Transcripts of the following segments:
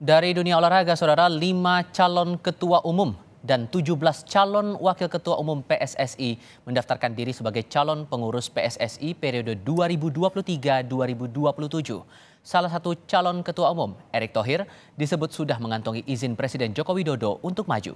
Dari dunia olahraga, saudara, lima calon ketua umum dan 17 calon wakil ketua umum PSSI mendaftarkan diri sebagai calon pengurus PSSI periode 2023-2027. Salah satu calon ketua umum, Erick Thohir, disebut sudah mengantongi izin Presiden Joko Widodo untuk maju.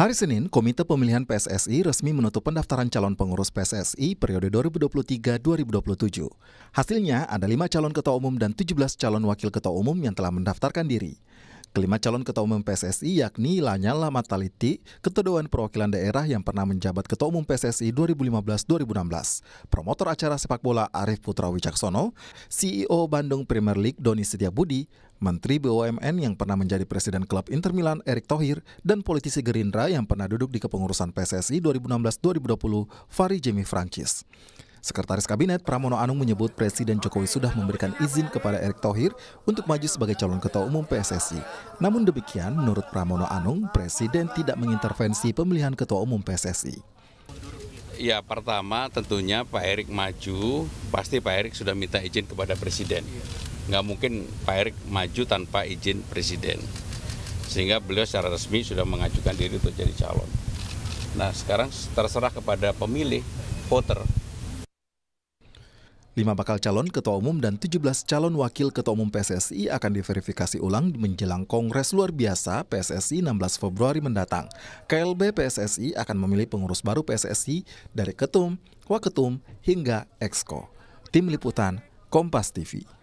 Hari Senin, Komite Pemilihan PSSI resmi menutup pendaftaran calon pengurus PSSI periode 2023-2027. Hasilnya, ada lima calon ketua umum dan 17 calon wakil ketua umum yang telah mendaftarkan diri. Kelima calon ketua umum PSSI yakni Lanyala Mataliti, Ketua Dewan Perwakilan Daerah yang pernah menjabat Ketua Umum PSSI 2015-2016, promotor acara sepak bola Arief Putra Wicaksono, CEO Bandung Premier League Doni Setiabudi, Menteri BUMN yang pernah menjadi Presiden Klub Inter Milan Erick Thohir, dan politisi Gerindra yang pernah duduk di kepengurusan PSSI 2016-2020 Fari Jemi Francis. Sekretaris Kabinet Pramono Anung menyebut Presiden Jokowi sudah memberikan izin kepada Erick Thohir untuk maju sebagai calon ketua umum PSSI. Namun demikian, menurut Pramono Anung, Presiden tidak mengintervensi pemilihan ketua umum PSSI. Ya pertama tentunya Pak Erick maju, pasti Pak Erick sudah minta izin kepada Presiden. Nggak mungkin Pak Erick maju tanpa izin Presiden. Sehingga beliau secara resmi sudah mengajukan diri untuk jadi calon. Nah sekarang terserah kepada pemilih, voter, Lima bakal calon ketua umum dan 17 calon wakil ketua umum PSSI akan diverifikasi ulang menjelang Kongres Luar Biasa PSSI 16 Februari mendatang. KLB PSSI akan memilih pengurus baru PSSI dari ketum, waketum, hingga Exco. Tim Liputan, Kompas TV.